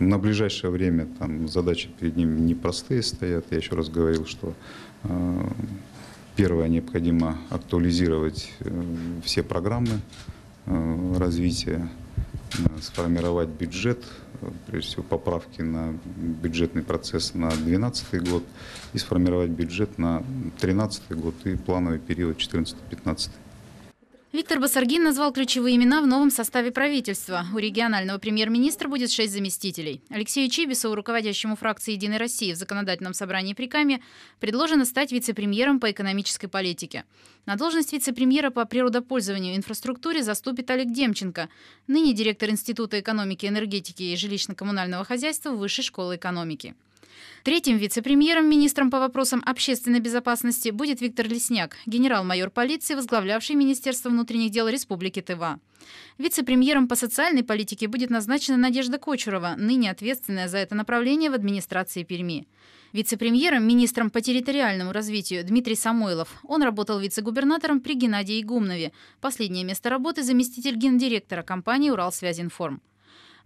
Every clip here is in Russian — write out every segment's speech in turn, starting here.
На ближайшее время там задачи перед ним непростые стоят. Я еще раз говорил, что э, первое, необходимо актуализировать э, все программы э, развития, сформировать бюджет, прежде всего поправки на бюджетный процесс на 2012 год и сформировать бюджет на 2013 год и плановый период 2014-2015. Виктор Басаргин назвал ключевые имена в новом составе правительства. У регионального премьер-министра будет шесть заместителей. Алексею Чибису, руководящему фракции «Единой России» в законодательном собрании при Каме, предложено стать вице-премьером по экономической политике. На должность вице-премьера по природопользованию и инфраструктуре заступит Олег Демченко, ныне директор Института экономики, энергетики и жилищно-коммунального хозяйства Высшей школы экономики. Третьим вице-премьером, министром по вопросам общественной безопасности будет Виктор Лесняк, генерал-майор полиции, возглавлявший Министерство внутренних дел Республики Тыва. Вице-премьером по социальной политике будет назначена Надежда Кочурова, ныне ответственная за это направление в администрации Перми. Вице-премьером, министром по территориальному развитию Дмитрий Самойлов. Он работал вице-губернатором при Геннадии Игумнове. Последнее место работы – заместитель гендиректора компании «Уралсвязинформ».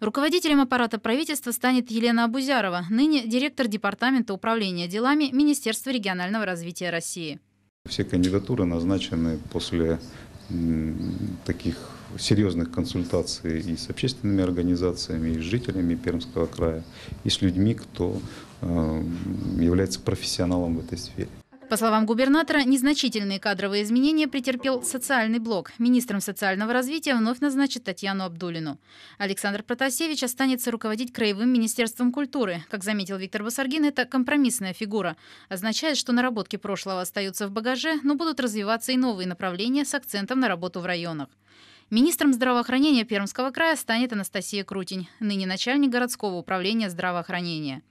Руководителем аппарата правительства станет Елена Абузярова, ныне директор Департамента управления делами Министерства регионального развития России. Все кандидатуры назначены после таких серьезных консультаций и с общественными организациями, и с жителями Пермского края, и с людьми, кто э, является профессионалом в этой сфере. По словам губернатора, незначительные кадровые изменения претерпел социальный блок. Министром социального развития вновь назначит Татьяну Абдулину. Александр Протасевич останется руководить Краевым министерством культуры. Как заметил Виктор Басаргин, это компромиссная фигура. Означает, что наработки прошлого остаются в багаже, но будут развиваться и новые направления с акцентом на работу в районах. Министром здравоохранения Пермского края станет Анастасия Крутень, ныне начальник городского управления здравоохранения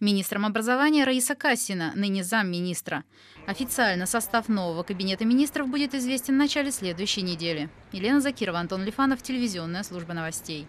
министром образования Раиса Кассина, ныне замминистра. Официально состав нового кабинета министров будет известен в начале следующей недели. Елена Закирова, Антон Лифанов, телевизионная служба новостей.